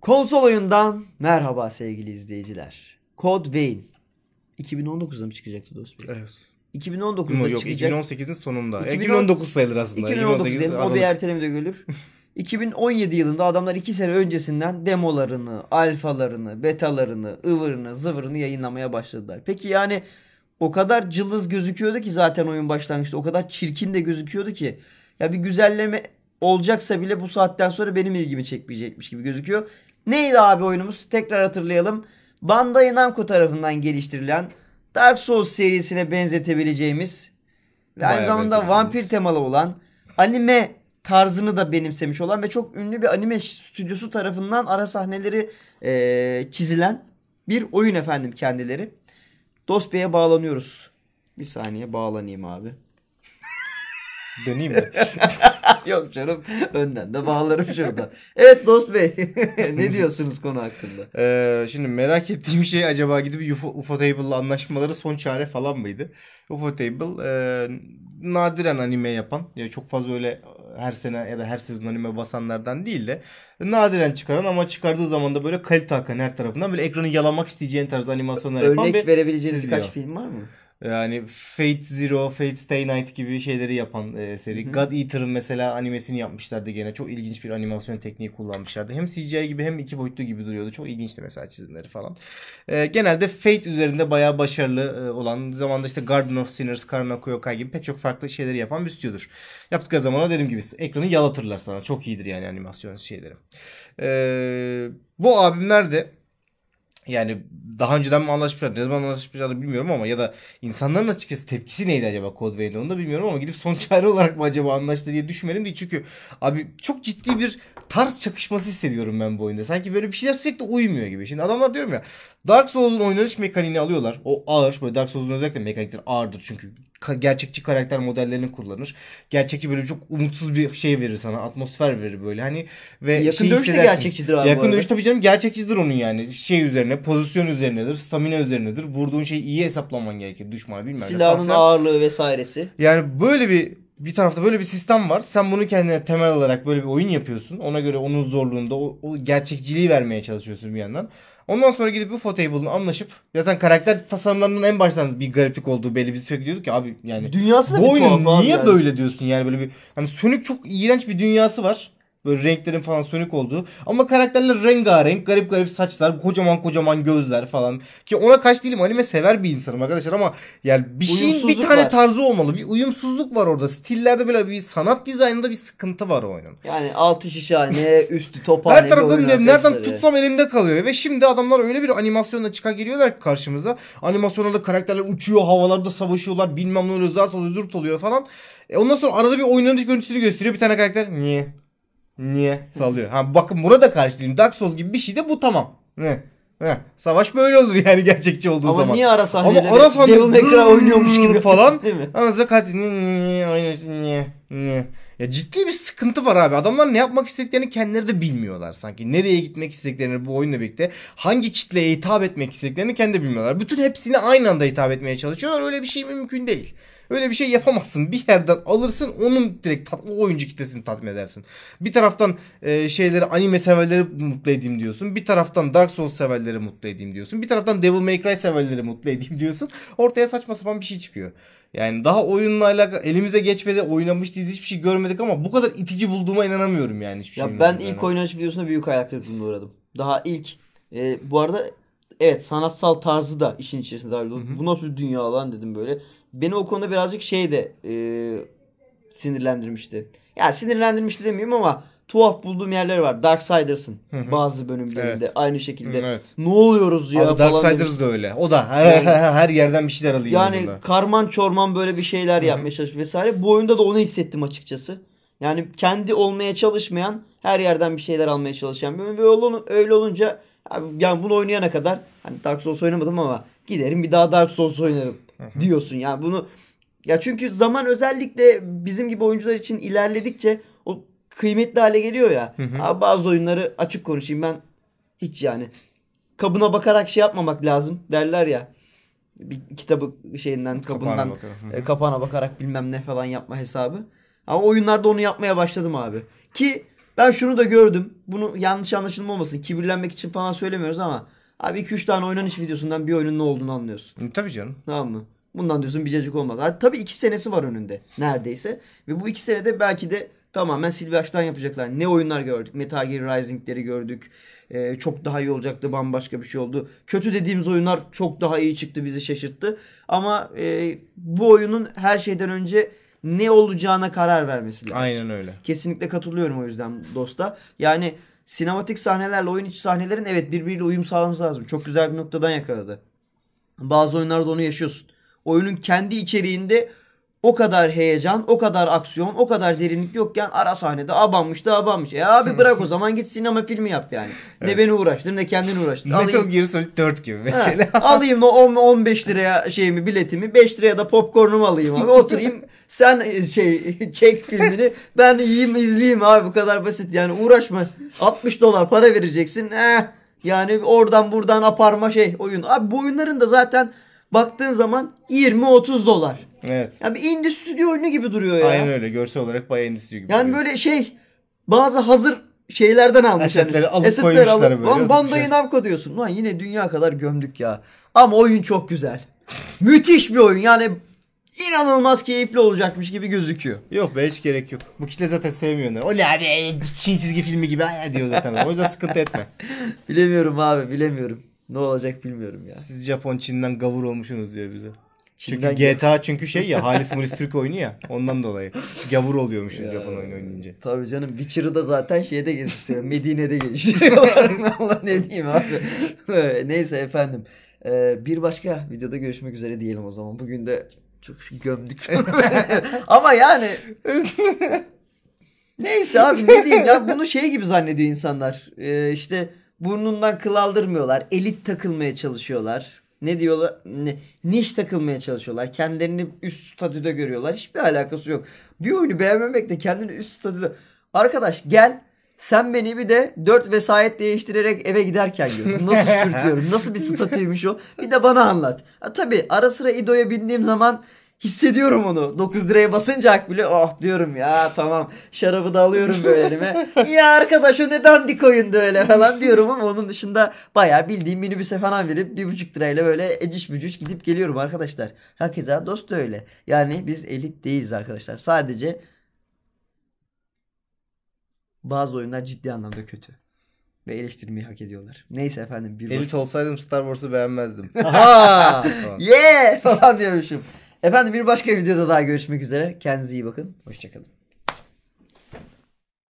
Konsol oyundan merhaba sevgili izleyiciler. Code Vein. 2019'da mı çıkacaktı dostum? Evet. 2019'da Yok, çıkacak. 2018'in sonunda. 2010... 2019 sayılır aslında. 2019 diyelim. O bir erteleme de görülür. 2017 yılında adamlar 2 sene öncesinden demolarını, alfalarını, betalarını, ıvırını, zıvırını yayınlamaya başladılar. Peki yani o kadar cılız gözüküyordu ki zaten oyun başlangıçta. O kadar çirkin de gözüküyordu ki. Ya bir güzelleme olacaksa bile bu saatten sonra benim ilgimi çekmeyecekmiş gibi gözüküyor. Neydi abi oyunumuz? Tekrar hatırlayalım. Bandai Namco tarafından geliştirilen Dark Souls serisine benzetebileceğimiz ve aynı zamanda vampir temalı olan anime tarzını da benimsemiş olan ve çok ünlü bir anime stüdyosu tarafından ara sahneleri e, çizilen bir oyun efendim kendileri. Dosyaya bağlanıyoruz. Bir saniye bağlanayım abi. Döneyim mi? Yok canım önden de bağlarım şurada. Evet dost bey ne diyorsunuz konu hakkında? Ee, şimdi merak ettiğim şey acaba gidip UFO, UFO Table'la anlaşmaları son çare falan mıydı? UFO Table e, nadiren anime yapan yani çok fazla öyle her sene ya da her sezon anime basanlardan değil de nadiren çıkaran ama çıkardığı zaman da böyle kalite hakkında her tarafından böyle ekranı yalamak isteyeceğin tarz animasyonlar Örnek yapan. Örnek verebileceğiniz birkaç film var mı? Yani Fate Zero, Fate Stay Night gibi şeyleri yapan e, seri. Hı. God Eater'ın mesela animesini yapmışlardı gene. Çok ilginç bir animasyon tekniği kullanmışlardı. Hem CGI gibi hem iki boyutlu gibi duruyordu. Çok ilginçti mesela çizimleri falan. E, genelde Fate üzerinde bayağı başarılı e, olan zamanda işte Garden of Sinners, Karna Kuyokai gibi pek çok farklı şeyleri yapan bir stüdyodur. Yaptıkları zaman dediğim gibi ekranı yalatırlar sana. Çok iyidir yani animasyon şeyleri. E, bu abimler de yani daha önceden mi anlaşmışlar, ne zaman anlaşmışlar bilmiyorum ama ya da insanların açıkçası tepkisi neydi acaba Code onu da bilmiyorum ama gidip son çare olarak mı acaba anlaştı diye düşünmedim değil. Çünkü abi çok ciddi bir tarz çakışması hissediyorum ben bu oyunda. Sanki böyle bir şeyler sürekli uymuyor gibi. Şimdi adamlar diyorum ya Dark Souls'un oynanış mekaniğini alıyorlar. O ağır böyle Dark Souls'un özellikle mekanikleri ağırdır çünkü gerçekçi karakter modellerini kullanır. Gerçekçi böyle çok umutsuz bir şey verir sana. Atmosfer verir böyle. Hani ve yakın şey dövüş de gerçekçidir abi. Yakın dövüş tabii canım gerçekçidir onun yani. Şey üzerine, pozisyon üzerinedir, stamina üzerinedir. Vurduğun şeyi iyi hesaplaman gerekir düşmanı bilmem. Silahın ağırlığı vesairesi. Yani böyle bir bir tarafta böyle bir sistem var. Sen bunu kendine temel olarak böyle bir oyun yapıyorsun. Ona göre onun zorluğunda o, o gerçekçiliği vermeye çalışıyorsun bir yandan. Ondan sonra gidip UFO Table'ın anlaşıp zaten karakter tasarımlarının en baştan bir gariplik olduğu belli biz sürekli diyorduk ya abi yani. Dünyası da bu bir oyunun tuhaf niye yani. böyle diyorsun yani böyle bir hani sönük çok iğrenç bir dünyası var. Böyle renklerin falan sönük olduğu. Ama karakterler rengarenk. Garip garip saçlar. Kocaman kocaman gözler falan. Ki ona kaç değilim. Anime sever bir insanım arkadaşlar ama yani bir şeyin bir tane var. tarzı olmalı. Bir uyumsuzluk var orada. Stillerde böyle bir sanat dizaynında bir sıkıntı var o oyunun. Yani altı şişhane, üstü tophane. Her taraftan diyorum, nereden tutsam elimde kalıyor. Ve şimdi adamlar öyle bir animasyonla çıkar geliyorlar ki karşımıza. Animasyonlarda karakterler uçuyor, havalarda savaşıyorlar. Bilmem ne oluyor, zart oluyor, zurt oluyor falan. E ondan sonra arada bir oynanış görüntüsünü gösteriyor. Bir tane karakter niye? Niye? Sallıyor. Ha bakın burada karşılayayım. Dark Souls gibi bir şey de bu tamam. Ne? Ne? savaş böyle olur yani gerçekçi olduğu Ama zaman. Ama niye ara sahneleri Ama ara sahneleri Devil May Cry oynuyormuş gibi falan. Değil mi? Anasını katil. Niye? Niye? Niye? Ya ciddi bir sıkıntı var abi. Adamlar ne yapmak istediklerini kendileri de bilmiyorlar sanki. Nereye gitmek istediklerini bu oyunla birlikte hangi kitleye hitap etmek istediklerini kendi bilmiyorlar. Bütün hepsini aynı anda hitap etmeye çalışıyorlar. Öyle bir şey mümkün değil. Öyle bir şey yapamazsın. Bir yerden alırsın onun direkt tatlı oyuncu kitlesini tatmin edersin. Bir taraftan e, şeyleri anime severleri mutlu edeyim diyorsun. Bir taraftan Dark Souls severleri mutlu edeyim diyorsun. Bir taraftan Devil May Cry severleri mutlu edeyim diyorsun. Ortaya saçma sapan bir şey çıkıyor. Yani daha oyunla alakalı elimize geçmedi, oynamış değiliz, hiçbir şey görmedik ama bu kadar itici bulduğuma inanamıyorum yani hiçbir ya şey. ben ilk oynanış videosunda büyük hayal kırıklığına uğradım. Daha ilk e, bu arada evet sanatsal tarzı da işin içerisinde dahil Bu nasıl dünya lan dedim böyle. Beni o konuda birazcık şey de e, sinirlendirmişti. Ya yani sinirlendirmişti demeyeyim ama tuhaf bulduğum yerler var. Darksiders'ın bazı bölümlerinde evet. aynı şekilde. Evet. Ne oluyoruz ya Abi, falan. Darksiders de öyle. O da yani, şey- her yerden bir şeyler alıyor. Yani bunda. karman çorman böyle bir şeyler yapmaya çalışıyor vesaire. Bu oyunda da onu hissettim açıkçası. Yani kendi olmaya çalışmayan her yerden bir şeyler almaya çalışan bir oyun. Ve öyle olunca yani bunu oynayana kadar hani Dark Souls oynamadım ama giderim bir daha Dark Souls oynarım diyorsun. Yani bunu ya çünkü zaman özellikle bizim gibi oyuncular için ilerledikçe kıymetli hale geliyor ya. Hı hı. Abi bazı oyunları açık konuşayım ben hiç yani kabına bakarak şey yapmamak lazım derler ya. Bir kitabı şeyinden kabından kapağına, bakarak. E, kapağına bakarak bilmem ne falan yapma hesabı. Ama oyunlarda onu yapmaya başladım abi. Ki ben şunu da gördüm. Bunu yanlış anlaşılma olmasın. Kibirlenmek için falan söylemiyoruz ama abi 2-3 tane oynanış videosundan bir oyunun ne olduğunu anlıyorsun. tabii canım. Tamam mı? Bundan diyorsun bir cacık olmaz. tabii 2 senesi var önünde neredeyse. Ve bu 2 senede belki de tamamen sil bir yapacaklar. Ne oyunlar gördük. Metal Gear Rising'leri gördük. Ee, çok daha iyi olacaktı. Bambaşka bir şey oldu. Kötü dediğimiz oyunlar çok daha iyi çıktı. Bizi şaşırttı. Ama e, bu oyunun her şeyden önce ne olacağına karar vermesi lazım. Aynen öyle. Kesinlikle katılıyorum o yüzden dosta. Yani sinematik sahnelerle oyun içi sahnelerin evet birbiriyle uyum sağlaması lazım. Çok güzel bir noktadan yakaladı. Bazı oyunlarda onu yaşıyorsun. Oyunun kendi içeriğinde o kadar heyecan, o kadar aksiyon, o kadar derinlik yokken ara sahnede abanmış da abanmış. E abi bırak o zaman git sinema filmi yap yani. Ne evet. beni uğraştır ne kendini uğraştır. Metal alayım, Gear Solid 4 gibi mesela. He, alayım o 10 15 liraya şeyimi biletimi 5 liraya da popcornumu alayım abi. Oturayım sen e, şey çek filmini ben yiyeyim izleyeyim abi bu kadar basit yani uğraşma. 60 dolar para vereceksin. Eh, yani oradan buradan aparma şey oyun. Abi bu oyunların da zaten baktığın zaman 20-30 dolar. Evet. Yani bir endüstri ürünü gibi duruyor ya. Aynen öyle. Görsel olarak bayağı endüstri gibi. Yani duruyor. böyle şey bazı hazır şeylerden almış. Esetleri yani. alıp Esetleri koymuşlar alıp, böyle. Bandai şey. Namco diyorsun. Lan yine dünya kadar gömdük ya. Ama oyun çok güzel. Müthiş bir oyun. Yani inanılmaz keyifli olacakmış gibi gözüküyor. Yok be hiç gerek yok. Bu kitle zaten sevmiyorlar. O ne abi Çin çizgi filmi gibi diyor zaten. O yüzden sıkıntı etme. bilemiyorum abi bilemiyorum. Ne olacak bilmiyorum ya. Siz Japon Çin'den gavur olmuşsunuz diyor bize çünkü GTA çünkü şey ya Halis Muris Türk oyunu ya ondan dolayı gavur oluyormuşuz ya, Japon oyunu oynayınca. Tabii canım Witcher'ı da zaten şeyde geliştiriyor Medine'de geliştiriyorlar. Allah ne diyeyim abi. Neyse efendim ee, bir başka videoda görüşmek üzere diyelim o zaman. Bugün de çok gömdük. Ama yani neyse abi ne diyeyim ya bunu şey gibi zannediyor insanlar. Ee, işte burnundan kıl aldırmıyorlar. Elit takılmaya çalışıyorlar ne diyorlar ne, niş takılmaya çalışıyorlar. Kendilerini üst statüde görüyorlar. Hiçbir alakası yok. Bir oyunu beğenmemek de kendini üst statüde. Arkadaş gel sen beni bir de dört vesayet değiştirerek eve giderken gör. Nasıl sürtüyorum? Nasıl bir statüymüş o? Bir de bana anlat. Ha, tabii ara sıra İdo'ya bindiğim zaman Hissediyorum onu. 9 liraya basınca Akbil'e oh diyorum ya tamam şarabı da alıyorum böyle elime. ya arkadaş o ne dandik oyundu öyle falan diyorum ama onun dışında baya bildiğim minibüse falan verip buçuk lirayla böyle eciş bücüş gidip geliyorum arkadaşlar. Hakeza dost da öyle. Yani biz elit değiliz arkadaşlar. Sadece bazı oyunlar ciddi anlamda kötü. Ve eleştirmeyi hak ediyorlar. Neyse efendim. Bir Elit olsaydım Star Wars'u beğenmezdim. Aha! yeah! falan diyormuşum. Efendim bir başka videoda daha görüşmek üzere. Kendinize iyi bakın. Hoşçakalın.